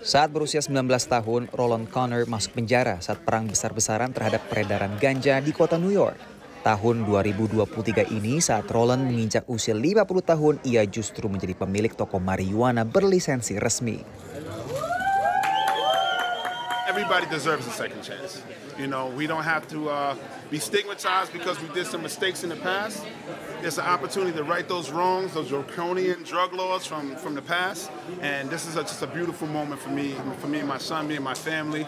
Saat berusia 19 tahun, Roland Connor masuk penjara saat perang besar-besaran terhadap peredaran ganja di kota New York. Tahun 2023 ini saat Roland menginjak usia 50 tahun, ia justru menjadi pemilik toko marijuana berlisensi resmi. everybody deserves a second chance. You know, we don't have to uh, be stigmatized because we did some mistakes in the past. It's an opportunity to right those wrongs, those draconian drug laws from, from the past. And this is a, just a beautiful moment for me, for me and my son, me and my family.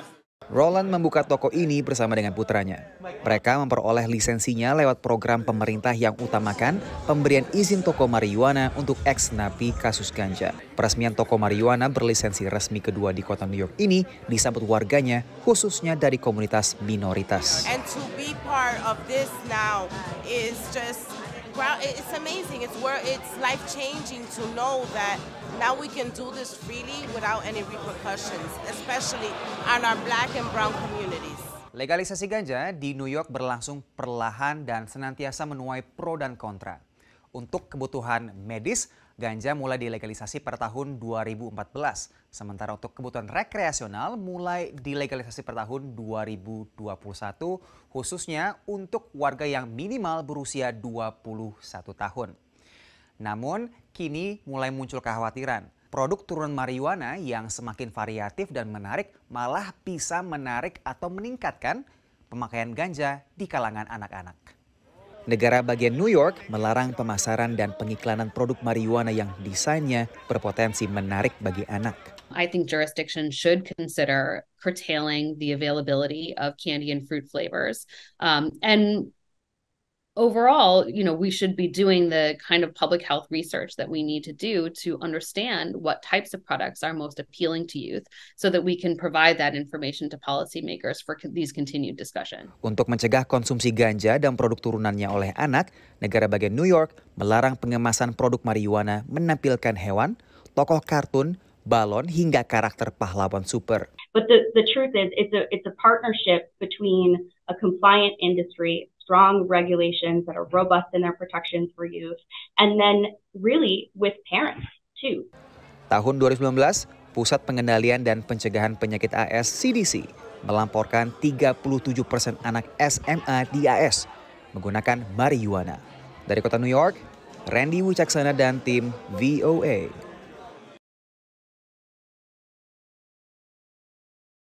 Roland membuka toko ini bersama dengan putranya. Mereka memperoleh lisensinya lewat program pemerintah yang utamakan pemberian izin toko marijuana untuk ex-napi kasus ganja. Peresmian toko marijuana berlisensi resmi kedua di kota New York ini disambut warganya, khususnya dari komunitas minoritas. And to be part of this now is just ground. It's amazing. It's where it's life changing to know that now we can do this freely without any repercussions, especially on our black and brown communities. Legalisasi ganja di New York berlangsung perlahan dan senantiasa menuai pro dan kontra. Untuk kebutuhan medis, Ganja mulai dilegalisasi per tahun 2014, sementara untuk kebutuhan rekreasional mulai dilegalisasi per tahun 2021, khususnya untuk warga yang minimal berusia 21 tahun. Namun, kini mulai muncul kekhawatiran. Produk turunan marijuana yang semakin variatif dan menarik malah bisa menarik atau meningkatkan pemakaian ganja di kalangan anak-anak. Negara bagian New York melarang pemasaran dan pengiklanan produk marijuana yang desainnya berpotensi menarik bagi anak. I think jurisdiction should consider curtailing the availability of candy and fruit flavors um, and overall, you know, we should be doing the kind of public health research that we need to do to understand what types of products are most appealing to youth so that we can provide that information to policymakers for these continued discussion. Untuk mencegah konsumsi ganja dan produk turunannya oleh anak, negara bagian New York melarang pengemasan produk marijuana menampilkan hewan, tokoh kartun, balon hingga karakter pahlawan super. But the, the truth is it's a it's a partnership between a compliant industry strong regulations that are robust in their protections for youth, and then really with parents too. Tahun 2019, Pusat Pengendalian dan Pencegahan Penyakit AS CDC melamporkan 37 persen anak SMA di AS menggunakan marijuana. Dari kota New York, Randy Wicaksana dan tim VOA.